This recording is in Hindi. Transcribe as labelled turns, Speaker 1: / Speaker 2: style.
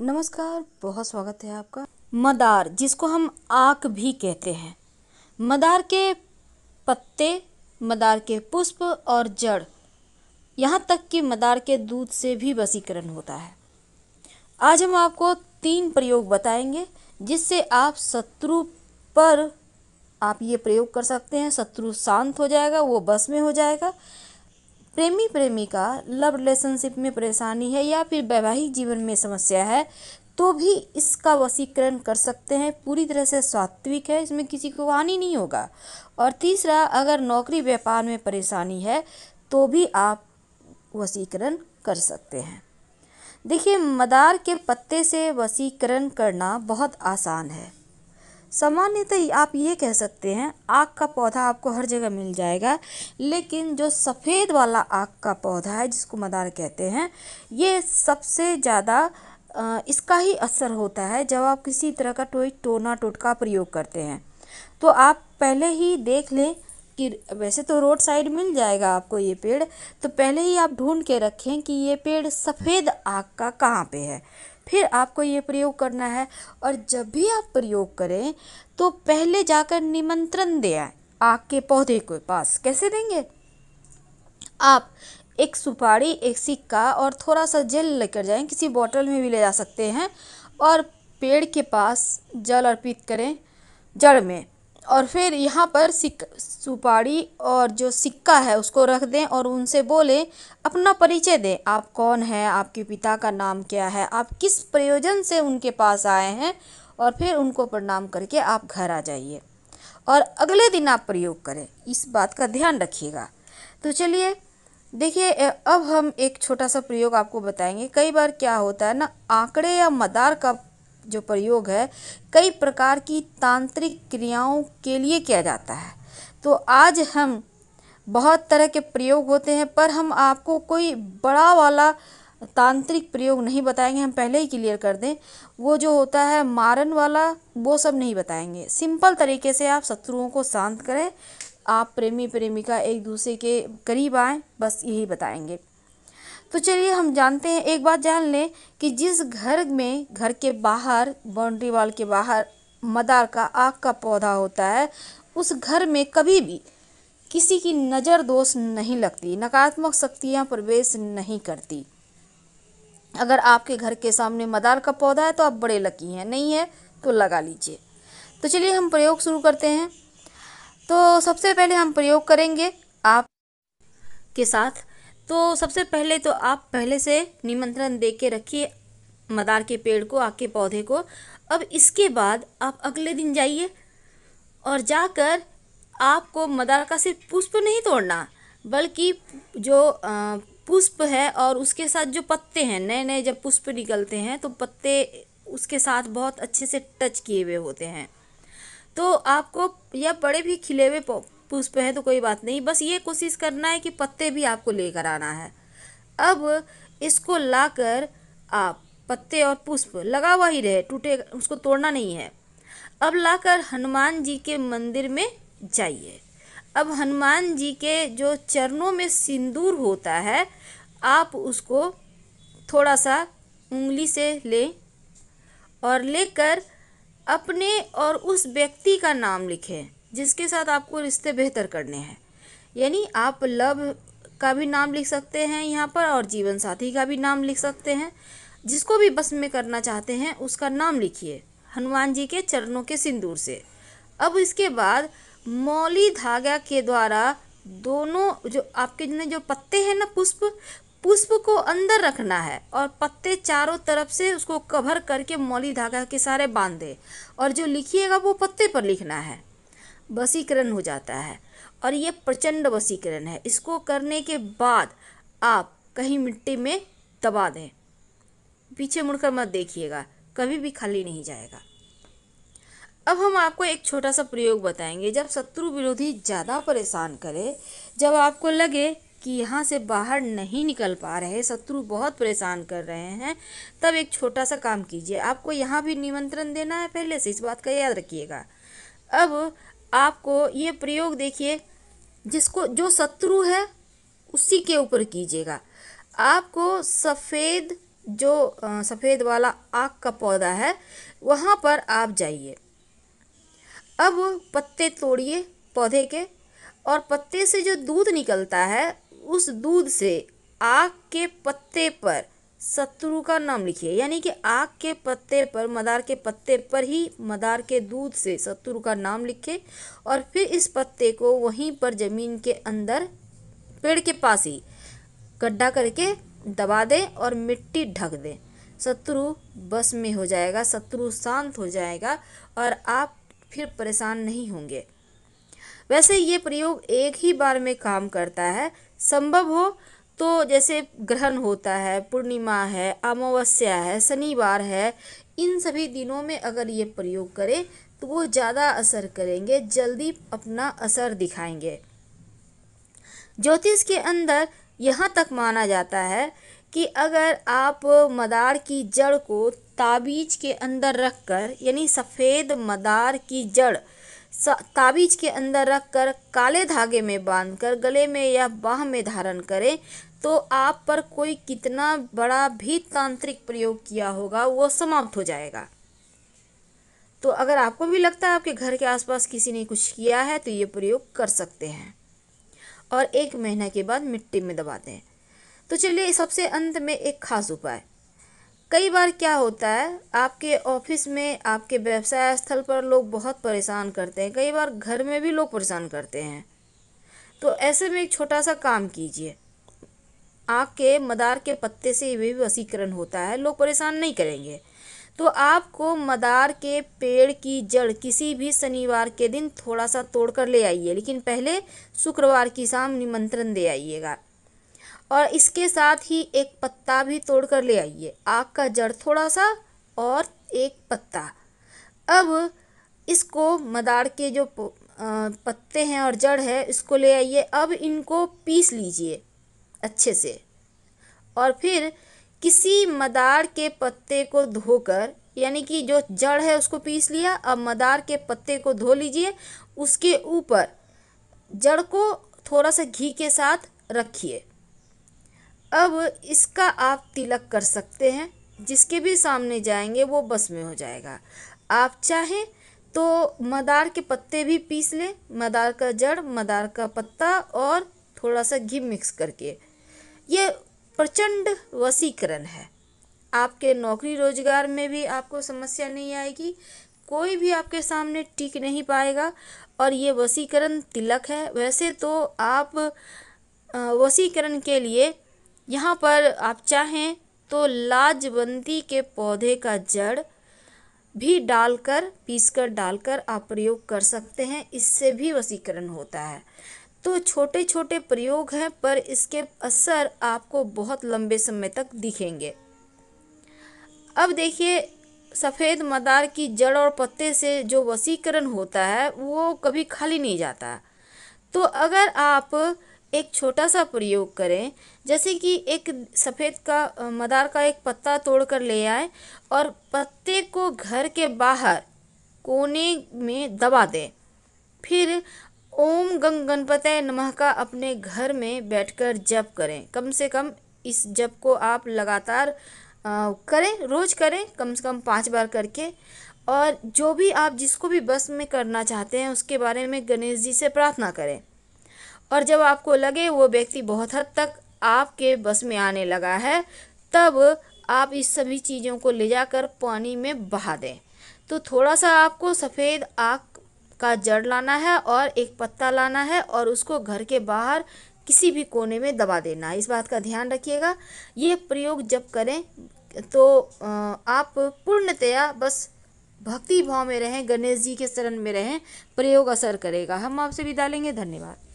Speaker 1: नमस्कार बहुत स्वागत है आपका मदार जिसको हम आक भी कहते हैं मदार के पत्ते मदार के पुष्प और जड़ यहाँ तक कि मदार के दूध से भी वसीकरण होता है आज हम आपको तीन प्रयोग बताएंगे जिससे आप शत्रु पर आप ये प्रयोग कर सकते हैं शत्रु शांत हो जाएगा वो बस में हो जाएगा प्रेमी प्रेमिका लव रिलेशनशिप में परेशानी है या फिर वैवाहिक जीवन में समस्या है तो भी इसका वसीकरण कर सकते हैं पूरी तरह से सात्विक है इसमें किसी को हानि नहीं होगा और तीसरा अगर नौकरी व्यापार में परेशानी है तो भी आप वसीकरण कर सकते हैं देखिए मदार के पत्ते से वसीकरण करना बहुत आसान है सामान्यतः आप ये कह सकते हैं आग का पौधा आपको हर जगह मिल जाएगा लेकिन जो सफ़ेद वाला आग का पौधा है जिसको मदार कहते हैं ये सबसे ज़्यादा इसका ही असर होता है जब आप किसी तरह का टोई टोना टोटका प्रयोग करते हैं तो आप पहले ही देख लें कि वैसे तो रोड साइड मिल जाएगा आपको ये पेड़ तो पहले ही आप ढूंढ के रखें कि ये पेड़ सफ़ेद आग का कहाँ पे है फिर आपको ये प्रयोग करना है और जब भी आप प्रयोग करें तो पहले जाकर निमंत्रण दे आए आग के पौधे के पास कैसे देंगे आप एक सुपारी एक सिक्का और थोड़ा सा जल लेकर जाएं किसी बोतल में भी ले जा सकते हैं और पेड़ के पास जल अर्पित करें जड़ में और फिर यहाँ पर सिक सुपारी और जो सिक्का है उसको रख दें और उनसे बोले अपना परिचय दें आप कौन हैं आपके पिता का नाम क्या है आप किस प्रयोजन से उनके पास आए हैं और फिर उनको प्रणाम करके आप घर आ जाइए और अगले दिन आप प्रयोग करें इस बात का ध्यान रखिएगा तो चलिए देखिए अब हम एक छोटा सा प्रयोग आपको बताएंगे कई बार क्या होता है ना आंकड़े या मदार का जो प्रयोग है कई प्रकार की तांत्रिक क्रियाओं के लिए किया जाता है तो आज हम बहुत तरह के प्रयोग होते हैं पर हम आपको कोई बड़ा वाला तांत्रिक प्रयोग नहीं बताएंगे हम पहले ही क्लियर कर दें वो जो होता है मारन वाला वो सब नहीं बताएंगे सिंपल तरीके से आप शत्रुओं को शांत करें आप प्रेमी प्रेमिका एक दूसरे के करीब आएँ बस यही बताएंगे तो चलिए हम जानते हैं एक बात जान लें कि जिस घर में घर के बाहर बाउंड्री वाल के बाहर मदार का आग का पौधा होता है उस घर में कभी भी किसी की नज़र दोष नहीं लगती नकारात्मक शक्तियाँ प्रवेश नहीं करती अगर आपके घर के सामने मदार का पौधा है तो आप बड़े लकी हैं नहीं है तो लगा लीजिए तो चलिए हम प्रयोग शुरू करते हैं तो सबसे पहले हम प्रयोग करेंगे आप के साथ तो सबसे पहले तो आप पहले से निमंत्रण दे के रखिए मदार के पेड़ को आग के पौधे को अब इसके बाद आप अगले दिन जाइए और जाकर आपको मदार का सिर्फ पुष्प नहीं तोड़ना बल्कि जो पुष्प है और उसके साथ जो पत्ते हैं नए नए जब पुष्प निकलते हैं तो पत्ते उसके साथ बहुत अच्छे से टच किए हुए होते हैं तो आपको या बड़े भी खिले हुए पुष्प हैं तो कोई बात नहीं बस ये कोशिश करना है कि पत्ते भी आपको लेकर आना है अब इसको लाकर आप पत्ते और पुष्प लगा हुआ ही रहे टूटे उसको तोड़ना नहीं है अब लाकर हनुमान जी के मंदिर में जाइए अब हनुमान जी के जो चरणों में सिंदूर होता है आप उसको थोड़ा सा उंगली से लें और लेकर अपने और उस व्यक्ति का नाम लिखें जिसके साथ आपको रिश्ते बेहतर करने हैं यानी आप लव का भी नाम लिख सकते हैं यहाँ पर और जीवन साथी का भी नाम लिख सकते हैं जिसको भी बस में करना चाहते हैं उसका नाम लिखिए हनुमान जी के चरणों के सिंदूर से अब इसके बाद मौली धागा के द्वारा दोनों जो आपके जितने जो पत्ते हैं ना पुष्प पुष्प को अंदर रखना है और पत्ते चारों तरफ से उसको कवर करके मौली धागा के सारे बांध दे और जो लिखिएगा वो पत्ते पर लिखना है वसीकरण हो जाता है और ये प्रचंड वसीकरण है इसको करने के बाद आप कहीं मिट्टी में दबा दें पीछे मुड़कर मत देखिएगा कभी भी खाली नहीं जाएगा अब हम आपको एक छोटा सा प्रयोग बताएंगे जब शत्रु विरोधी ज़्यादा परेशान करे जब आपको लगे कि यहाँ से बाहर नहीं निकल पा रहे शत्रु बहुत परेशान कर रहे हैं तब एक छोटा सा काम कीजिए आपको यहाँ भी निमंत्रण देना है पहले से इस बात का याद रखिएगा अब आपको ये प्रयोग देखिए जिसको जो शत्रु है उसी के ऊपर कीजिएगा आपको सफ़ेद जो सफ़ेद वाला आग का पौधा है वहाँ पर आप जाइए अब पत्ते तोड़िए पौधे के और पत्ते से जो दूध निकलता है उस दूध से आग के पत्ते पर शत्रु का नाम लिखिए यानी कि आग के पत्ते पर मदार के पत्ते पर ही मदार के दूध से शत्रु का नाम लिखे और फिर इस पत्ते को वहीं पर ज़मीन के अंदर पेड़ के पास ही गड्ढा करके दबा दें और मिट्टी ढक दें शत्रु बस में हो जाएगा शत्रु शांत हो जाएगा और आप फिर परेशान नहीं होंगे वैसे ये प्रयोग एक ही बार में काम करता है संभव हो तो जैसे ग्रहण होता है पूर्णिमा है अमावस्या है शनिवार है इन सभी दिनों में अगर ये प्रयोग करें तो वो ज़्यादा असर करेंगे जल्दी अपना असर दिखाएंगे ज्योतिष के अंदर यहाँ तक माना जाता है कि अगर आप मदार की जड़ को ताबीज के अंदर रखकर यानी सफ़ेद मदार की जड़ ताबीज के अंदर रखकर काले धागे में बांधकर गले में या बाह में धारण करें तो आप पर कोई कितना बड़ा भी तांत्रिक प्रयोग किया होगा वो समाप्त हो जाएगा तो अगर आपको भी लगता है आपके घर के आसपास किसी ने कुछ किया है तो ये प्रयोग कर सकते हैं और एक महीने के बाद मिट्टी में दबा दें तो चलिए सबसे अंत में एक खास उपाय कई बार क्या होता है आपके ऑफिस में आपके व्यवसाय स्थल पर लोग बहुत परेशान करते हैं कई बार घर में भी लोग परेशान करते हैं तो ऐसे में एक छोटा सा काम कीजिए आँख के मदार के पत्ते से भी वसीकरण होता है लोग परेशान नहीं करेंगे तो आपको मदार के पेड़ की जड़ किसी भी शनिवार के दिन थोड़ा सा तोड़ कर ले आइए लेकिन पहले शुक्रवार की शाम निमंत्रण दे आइएगा और इसके साथ ही एक पत्ता भी तोड़ कर ले आइए आग का जड़ थोड़ा सा और एक पत्ता अब इसको मदार के जो पत्ते हैं और जड़ है इसको ले आइए अब इनको पीस लीजिए अच्छे से और फिर किसी मदार के पत्ते को धोकर यानी कि जो जड़ है उसको पीस लिया अब मदार के पत्ते को धो लीजिए उसके ऊपर जड़ को थोड़ा सा घी के साथ रखिए अब इसका आप तिलक कर सकते हैं जिसके भी सामने जाएंगे वो बस में हो जाएगा आप चाहें तो मदार के पत्ते भी पीस लें मदार का जड़ मदार का पत्ता और थोड़ा सा घी मिक्स करके ये प्रचंड वसीकरण है आपके नौकरी रोजगार में भी आपको समस्या नहीं आएगी कोई भी आपके सामने टिक नहीं पाएगा और ये वसीकरण तिलक है वैसे तो आप वसीकरण के लिए यहाँ पर आप चाहें तो लाजबंदी के पौधे का जड़ भी डालकर पीस कर डालकर आप प्रयोग कर सकते हैं इससे भी वसीकरण होता है तो छोटे छोटे प्रयोग हैं पर इसके असर आपको बहुत लंबे समय तक दिखेंगे अब देखिए सफ़ेद मदार की जड़ और पत्ते से जो वसीकरण होता है वो कभी खाली नहीं जाता तो अगर आप एक छोटा सा प्रयोग करें जैसे कि एक सफ़ेद का मदार का एक पत्ता तोड़ कर ले आए और पत्ते को घर के बाहर कोने में दबा दें फिर ओम गंग गणपतय नमः का अपने घर में बैठकर जप करें कम से कम इस जप को आप लगातार आ, करें रोज करें कम से कम पाँच बार करके और जो भी आप जिसको भी बस में करना चाहते हैं उसके बारे में गणेश जी से प्रार्थना करें और जब आपको लगे वो व्यक्ति बहुत हद तक आपके बस में आने लगा है तब आप इस सभी चीज़ों को ले जाकर पानी में बहा दें तो थोड़ा सा आपको सफ़ेद आग का जड़ लाना है और एक पत्ता लाना है और उसको घर के बाहर किसी भी कोने में दबा देना है इस बात का ध्यान रखिएगा ये प्रयोग जब करें तो आप पूर्णतया बस भक्ति भाव में रहें गणेश जी के शरण में रहें प्रयोग असर करेगा हम आपसे विदा लेंगे धन्यवाद